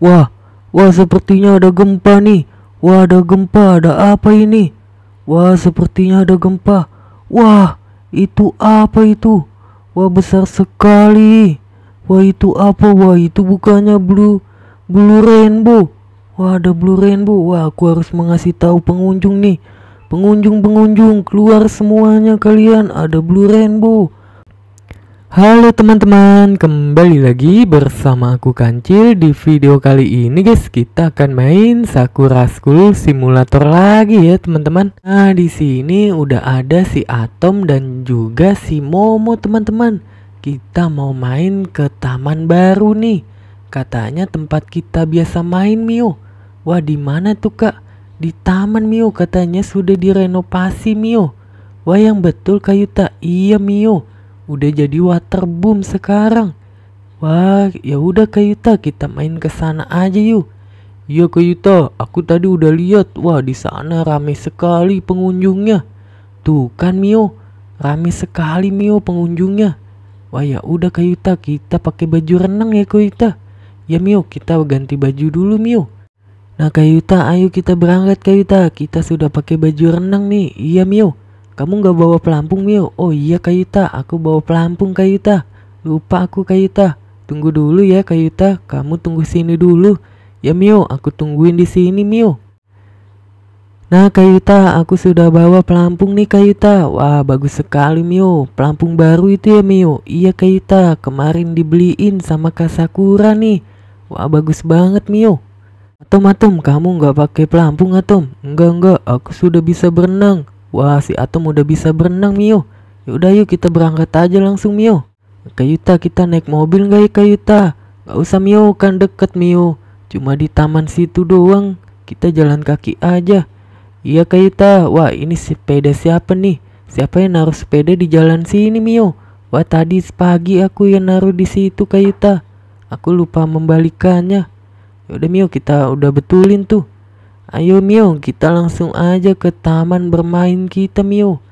Wah, wah sepertinya ada gempa nih. Wah ada gempa, ada apa ini? Wah sepertinya ada gempa. Wah, itu apa itu? Wah besar sekali. Wah itu apa? Wah itu bukannya blue blue rainbow. Wah ada blue rainbow. Wah aku harus mengasih tahu pengunjung nih. Pengunjung-pengunjung keluar semuanya kalian ada blue rainbow. Halo teman-teman, kembali lagi bersama aku Kancil Di video kali ini guys, kita akan main Sakura School Simulator lagi ya teman-teman Nah di sini udah ada si Atom dan juga si Momo teman-teman Kita mau main ke taman baru nih Katanya tempat kita biasa main Mio Wah di mana tuh kak? Di taman Mio katanya sudah direnovasi Mio Wah yang betul kayu tak? Iya Mio udah jadi waterboom sekarang. Wah, ya udah Kayuta kita main ke sana aja yuk. Iya Kayuta aku tadi udah lihat. Wah, di sana rame sekali pengunjungnya. Tuh kan Mio, rame sekali Mio pengunjungnya. Wah, ya udah Kayuta kita pakai baju renang ya Kayuta Ya Mio, kita ganti baju dulu Mio. Nah Kayuta ayo kita berangkat Kayuta Kita sudah pakai baju renang nih. Iya Mio. Kamu nggak bawa pelampung Mio? Oh iya Kayuta, aku bawa pelampung Kayuta. Lupa aku Kayuta. Tunggu dulu ya Kayuta, kamu tunggu sini dulu. Ya Mio, aku tungguin di sini Mio. Nah Kayuta, aku sudah bawa pelampung nih Kayuta. Wah bagus sekali Mio, pelampung baru itu ya Mio. Iya Kayuta, kemarin dibeliin sama Kasakura nih. Wah bagus banget Mio. Atom Atom, kamu nggak pakai pelampung Atom? Enggak enggak, aku sudah bisa berenang. Wah, si Atom udah bisa berenang, Mio. Yaudah yuk kita berangkat aja langsung, Mio. Kayuta, kita naik mobil nggak ya, Kayuta? Gak usah, Mio. Kan deket, Mio. Cuma di taman situ doang. Kita jalan kaki aja. Iya, Kayuta. Wah, ini sepeda siapa nih? Siapa yang naruh sepeda di jalan sini, Mio? Wah, tadi pagi aku yang naruh di situ, Kayuta. Aku lupa membalikannya. Yaudah, Mio, kita udah betulin tuh. Ayo Mio, kita langsung aja ke taman bermain kita Mio.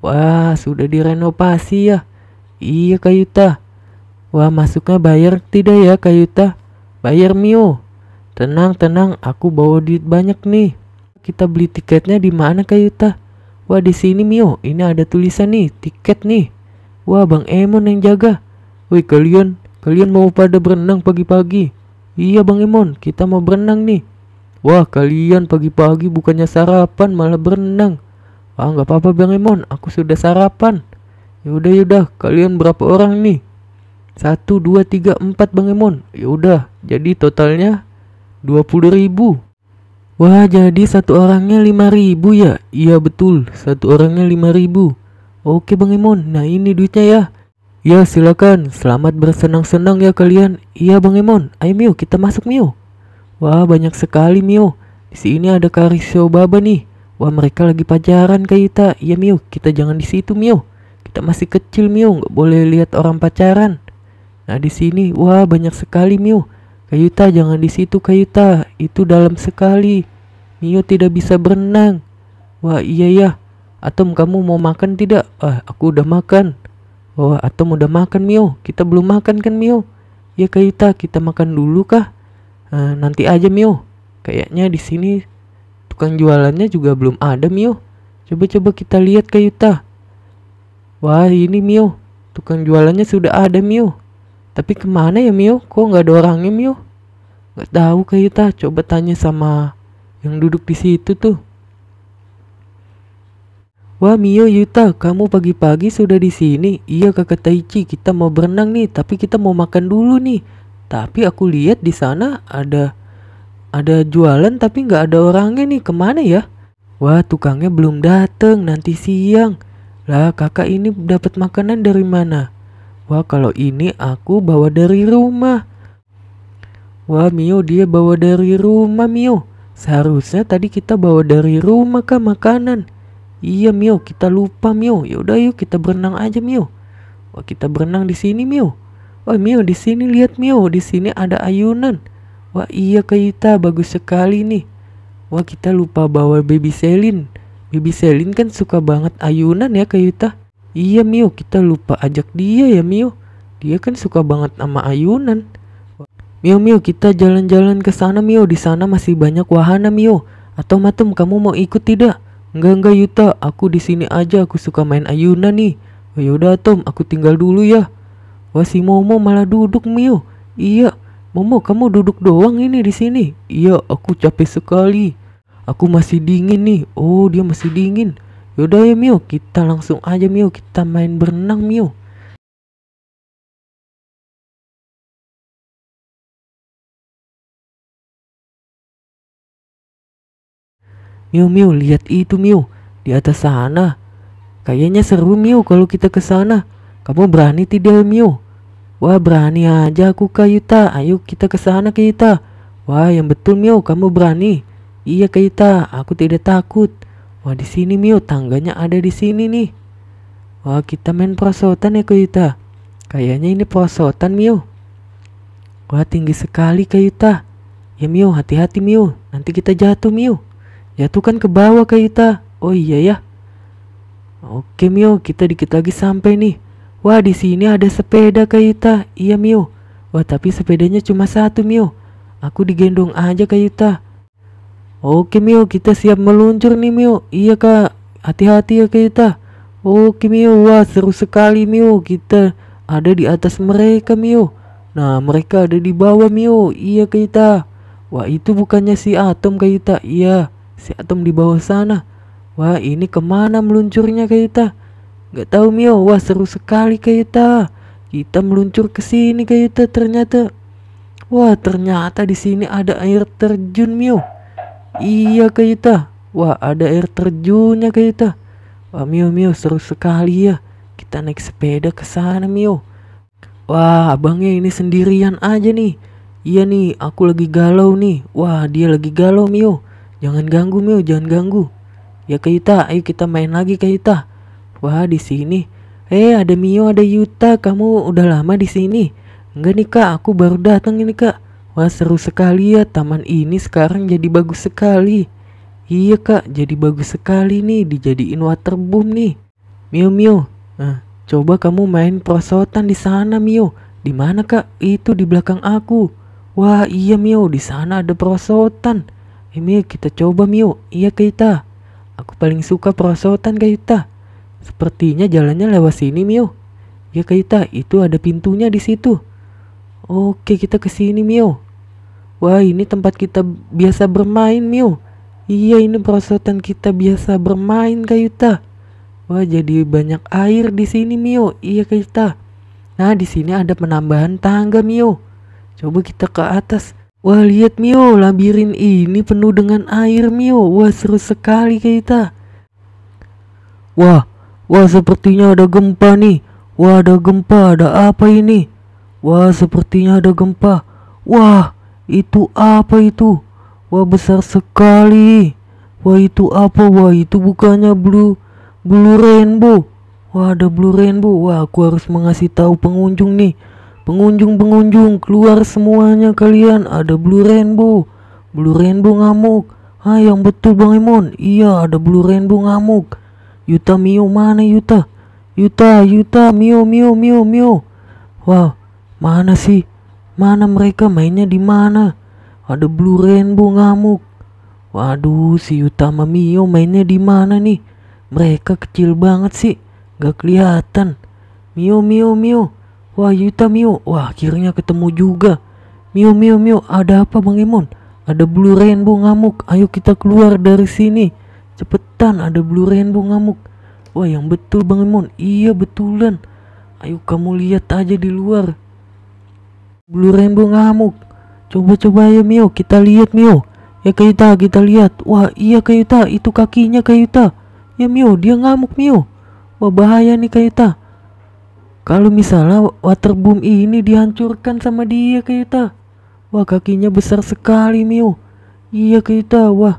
Wah, sudah direnovasi ya. Iya Kayuta. Wah, masuknya bayar tidak ya Kayuta? Bayar Mio. Tenang, tenang, aku bawa duit banyak nih. Kita beli tiketnya di mana Kayuta? Wah, di sini Mio. Ini ada tulisan nih, tiket nih. Wah, Bang Emon yang jaga. Wih, kalian, kalian mau pada berenang pagi-pagi? Iya Bang Emon, kita mau berenang nih. Wah kalian pagi-pagi bukannya sarapan malah berenang. Ah nggak apa-apa Bang Emon, aku sudah sarapan. Yaudah yaudah, kalian berapa orang nih? Satu, dua, tiga, empat Bang Emon. Yaudah, jadi totalnya dua puluh ribu. Wah jadi satu orangnya lima ribu ya? Iya betul, satu orangnya lima ribu. Oke Bang Emon, nah ini duitnya ya. Ya silakan, selamat bersenang-senang ya kalian. Iya Bang Emon, ayo Mio kita masuk Mio. Wah banyak sekali Mio. Di sini ada Karisio Baba nih. Wah mereka lagi pacaran kayak kita. Iya Mio, kita jangan di situ Mio. Kita masih kecil Mio, nggak boleh lihat orang pacaran. Nah di sini, wah banyak sekali Mio. Kayuta jangan di situ Kayuta, itu dalam sekali. Mio tidak bisa berenang. Wah iya ya. Atom kamu mau makan tidak? Ah aku udah makan. Wah Atom udah makan Mio, kita belum makan kan Mio? Ya Kayuta kita makan dulu kah? e, nanti aja Mio kayaknya di sini tukang jualannya juga belum ada Mio coba-coba kita lihat ke Yuta wah ini Mio tukang jualannya sudah ada Mio tapi kemana ya Mio kok nggak ada orangnya Mio nggak tahu ke Yuta coba tanya sama yang duduk di situ tuh Wah Mio Yuta, kamu pagi-pagi sudah di sini? Iya kakak Taichi, kita mau berenang nih, tapi kita mau makan dulu nih. Tapi aku lihat di sana ada ada jualan tapi nggak ada orangnya nih kemana ya? Wah tukangnya belum dateng nanti siang. Lah kakak ini dapat makanan dari mana? Wah kalau ini aku bawa dari rumah. Wah Mio dia bawa dari rumah Mio. Seharusnya tadi kita bawa dari rumah kah makanan. Iya Mio kita lupa Mio. Yaudah yuk kita berenang aja Mio. Wah kita berenang di sini Mio. Wah Mio di sini lihat Mio di sini ada ayunan. Wah iya Kayuta bagus sekali nih. Wah kita lupa bawa baby Selin. Baby Selin kan suka banget ayunan ya Kayuta. Iya Mio kita lupa ajak dia ya Mio. Dia kan suka banget sama ayunan. Mio Mio kita jalan-jalan ke sana Mio di sana masih banyak wahana Mio. Atau Matem kamu mau ikut tidak? Enggak enggak Yuta, aku di sini aja aku suka main ayunan nih. Oh, yaudah Tom, aku tinggal dulu ya. Wah si Momo malah duduk Mio. Iya, Momo kamu duduk doang ini di sini. Iya, aku capek sekali. Aku masih dingin nih. Oh, dia masih dingin. Yaudah ya Mio, kita langsung aja Mio, kita main berenang Mio. Mio, Mio, lihat itu Mio, di atas sana. Kayaknya seru Mio kalau kita ke sana. Kamu berani tidak Mio? Wah berani aja aku Kak Yuta. Ayo kita ke sana Kak Yuta. Wah yang betul Mio, kamu berani. Iya Kak Yuta aku tidak takut. Wah di sini Mio tangganya ada di sini nih. Wah kita main perosotan ya Kak Yuta. Kayaknya ini perosotan Mio. Wah tinggi sekali Kak Yuta. Ya Mio hati-hati Mio. Nanti kita jatuh Miu. Jatuh kan ke bawah Kak Yuta. Oh iya ya. Oke Mio, kita dikit lagi sampai nih. Wah di sini ada sepeda Kayuta. Iya Mio. Wah tapi sepedanya cuma satu Mio. Aku digendong aja Kayuta. Oke Mio kita siap meluncur nih Mio. Iya kak. Hati-hati ya Kayuta. Oke Mio. Wah seru sekali Mio. Kita ada di atas mereka Mio. Nah mereka ada di bawah Mio. Iya Kayuta. Wah itu bukannya si Atom Kayuta. Iya si Atom di bawah sana. Wah ini kemana meluncurnya Kayuta? Gak tahu Mio, wah seru sekali Kayuta. Kita meluncur ke sini Kayuta ternyata. Wah ternyata di sini ada air terjun Mio. Iya Kayuta. Wah ada air terjunnya Kayuta. Wah Mio Mio seru sekali ya. Kita naik sepeda ke sana Mio. Wah abangnya ini sendirian aja nih. Iya nih, aku lagi galau nih. Wah, dia lagi galau, Mio. Jangan ganggu, Mio. Jangan ganggu. Ya, kayuta ayo kita main lagi, kayuta Wah, di sini. Eh, ada Mio, ada Yuta. Kamu udah lama di sini? Enggak nih, Kak. Aku baru datang ini, Kak. Wah, seru sekali ya. Taman ini sekarang jadi bagus sekali. Iya, Kak. Jadi bagus sekali nih. Dijadiin waterboom nih. Mio, Mio. Nah, coba kamu main prosotan di sana, Mio. Di mana, Kak? Itu di belakang aku. Wah, iya, Mio. Di sana ada prosotan. Eh, kita coba, Mio. Iya, kita. Aku paling suka prosotan, Kak Yuta. Sepertinya jalannya lewat sini, Mio. Ya, kita itu ada pintunya di situ. Oke, kita ke sini, Mio. Wah, ini tempat kita biasa bermain, Mio. Iya, ini perosotan kita biasa bermain, Kayuta. Wah, jadi banyak air di sini, Mio. Iya, Kayuta. Nah, di sini ada penambahan tangga, Mio. Coba kita ke atas. Wah, lihat, Mio. Labirin ini penuh dengan air, Mio. Wah, seru sekali, Kayuta. Wah, Wah sepertinya ada gempa nih. Wah ada gempa, ada apa ini? Wah sepertinya ada gempa. Wah itu apa itu? Wah besar sekali. Wah itu apa? Wah itu bukannya blue blue rainbow. Wah ada blue rainbow. Wah aku harus mengasih tahu pengunjung nih. Pengunjung-pengunjung keluar semuanya kalian ada blue rainbow. Blue rainbow ngamuk. Ah yang betul Bang Emon. Iya ada blue rainbow ngamuk. Yuta Mio mana Yuta? Yuta, Yuta, Mio, Mio, Mio, Mio. Wah, wow, mana sih? Mana mereka mainnya di mana? Ada Blue Rainbow ngamuk. Waduh, si Yuta sama Mio mainnya di mana nih? Mereka kecil banget sih, gak kelihatan. Mio, Mio, Mio. Wah, Yuta Mio. Wah, akhirnya ketemu juga. Mio, Mio, Mio, ada apa Bang Emon? Ada Blue Rainbow ngamuk. Ayo kita keluar dari sini. Tan ada Blue Rainbow ngamuk. Wah yang betul Bang Emon, iya betulan. Ayo kamu lihat aja di luar. Blue Rainbow ngamuk. Coba-coba ya Mio, kita lihat Mio. Ya Kayuta, kita lihat. Wah iya Kayuta, itu kakinya Kayuta. Ya Mio, dia ngamuk Mio. Wah bahaya nih Kayuta. Kalau misalnya waterboom ini dihancurkan sama dia Kayuta. Wah kakinya besar sekali Mio. Iya Kayuta, wah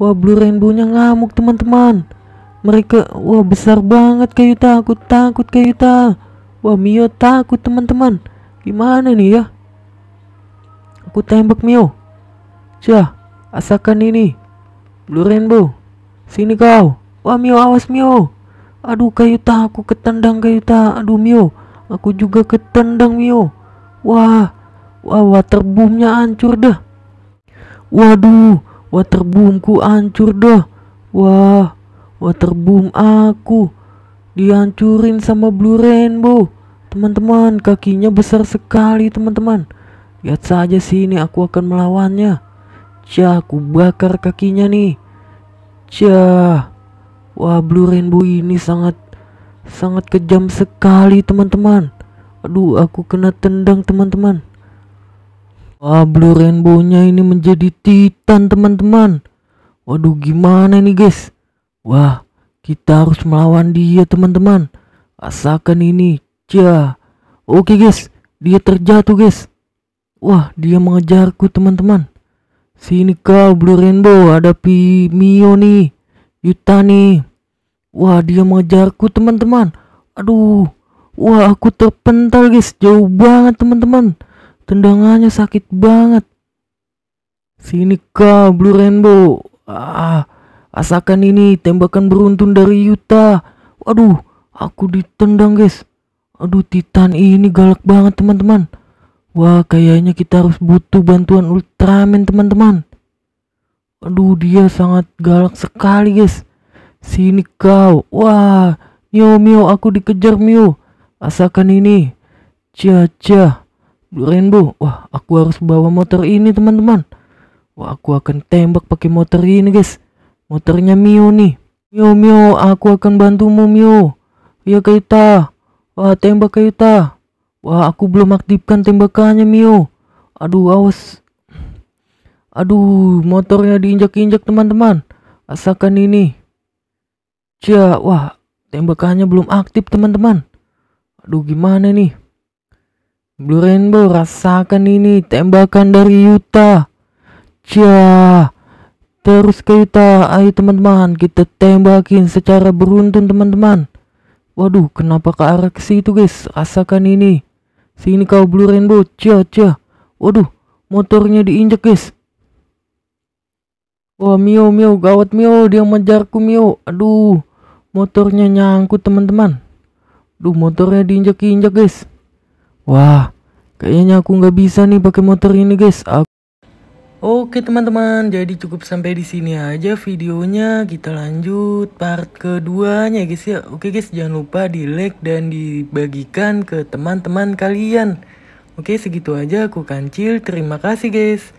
Wah blue rainbownya ngamuk teman-teman Mereka Wah besar banget kayu takut Takut kayu ta Wah Mio takut teman-teman Gimana nih ya Aku tembak Mio Cah, asalkan ini Blue rainbow Sini kau Wah Mio awas Mio Aduh kayu ta aku ketendang kayu ta Aduh Mio Aku juga ketendang Mio Wah Wah water hancur dah Waduh waterboomku hancur dah. Wah, waterboom aku dihancurin sama Blue Rainbow. Teman-teman, kakinya besar sekali, teman-teman. Lihat saja sini aku akan melawannya. Cah, aku bakar kakinya nih. Cah. Wah, Blue Rainbow ini sangat sangat kejam sekali, teman-teman. Aduh, aku kena tendang, teman-teman. Wah, Blue Rainbow-nya ini menjadi titan, teman-teman. Waduh, gimana ini, guys? Wah, kita harus melawan dia, teman-teman. Asalkan ini, cia. Oke, guys. Dia terjatuh, guys. Wah, dia mengejarku, teman-teman. Sini kau, Blue Rainbow. ada Mio nih. Yuta nih. Wah, dia mengejarku, teman-teman. Aduh. Wah, aku terpental, guys. Jauh banget, teman-teman. Tendangannya sakit banget. Sini kau, Blue Rainbow. Ah, asakan ini tembakan beruntun dari Yuta. Waduh, aku ditendang, guys. Aduh, Titan ini galak banget, teman-teman. Wah, kayaknya kita harus butuh bantuan Ultraman, teman-teman. Aduh, dia sangat galak sekali, guys. Sini kau. Wah, Mio Mio, aku dikejar Mio. Asalkan ini. Cia, cia. Rainbow, wah aku harus bawa motor ini teman-teman. Wah aku akan tembak pakai motor ini guys. Motornya Mio nih. Mio Mio, aku akan bantumu Mio. Ya kita, wah tembak kita. Wah aku belum aktifkan tembakannya Mio. Aduh awas. Aduh motornya diinjak-injak teman-teman. Asalkan ini. Cia, wah tembakannya belum aktif teman-teman. Aduh gimana nih? Blue Rainbow rasakan ini tembakan dari Yuta. Cia. Terus ke Yuta. Ayo teman-teman kita tembakin secara beruntun teman-teman. Waduh kenapa ke arah ke situ guys. Rasakan ini. Sini kau Blue Rainbow. Cia cia. Waduh motornya diinjak guys. Wah Mio Mio gawat Mio dia menjarku Mio. Aduh motornya nyangkut teman-teman. Duh motornya diinjak-injak guys. Wah, kayaknya aku nggak bisa nih pakai motor ini guys. Aku Oke teman-teman, jadi cukup sampai di sini aja videonya. Kita lanjut part keduanya guys ya. Oke guys, jangan lupa di like dan dibagikan ke teman-teman kalian. Oke, segitu aja aku kancil. Terima kasih guys.